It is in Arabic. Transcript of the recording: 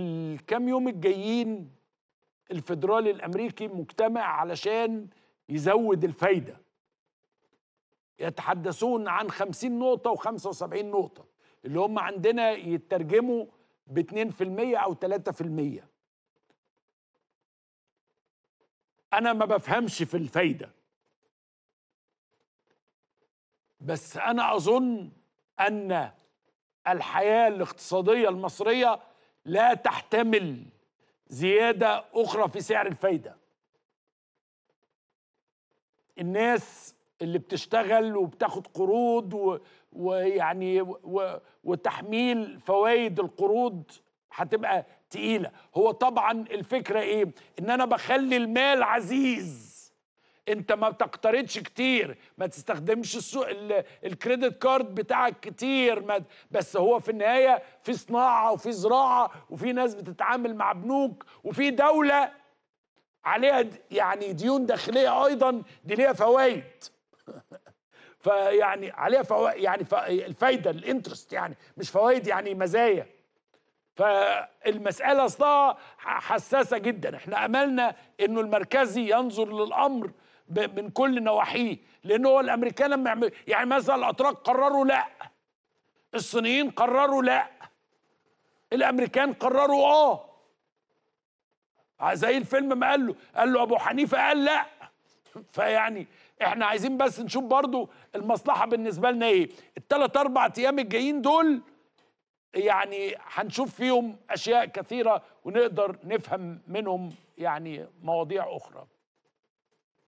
الكام يوم الجايين الفدرالي الامريكي مجتمع علشان يزود الفايده يتحدثون عن 50 نقطه و75 نقطه اللي هم عندنا يترجموا ب 2% او 3% انا ما بفهمش في الفايده بس انا اظن ان الحياه الاقتصاديه المصريه لا تحتمل زيادة أخرى في سعر الفايدة الناس اللي بتشتغل وبتاخد قروض و... ويعني و... وتحميل فوائد القروض هتبقى تقيلة هو طبعا الفكرة ايه ان انا بخلي المال عزيز انت ما بتقترضش كتير ما تستخدمش السوق الكريدت كارد بتاعك كتير ما بس هو في النهايه في صناعه وفي زراعه وفي ناس بتتعامل مع بنوك وفي دوله عليها يعني ديون داخليه ايضا دي ليها فوائد فيعني عليها فوائد يعني الفايده الانترست يعني مش فوائد يعني مزايا فالمسألة أصلها حساسة جدا احنا أملنا أنه المركزي ينظر للأمر من كل نواحيه لان هو الامريكان لما يعمل يعني مثلا الاتراك قرروا لا الصينيين قرروا لا الامريكان قرروا اه زي الفيلم ما قال له قال له ابو حنيفه قال لا فيعني احنا عايزين بس نشوف برضو المصلحه بالنسبه لنا ايه الثلاث اربع ايام الجايين دول يعني هنشوف فيهم اشياء كثيره ونقدر نفهم منهم يعني مواضيع اخرى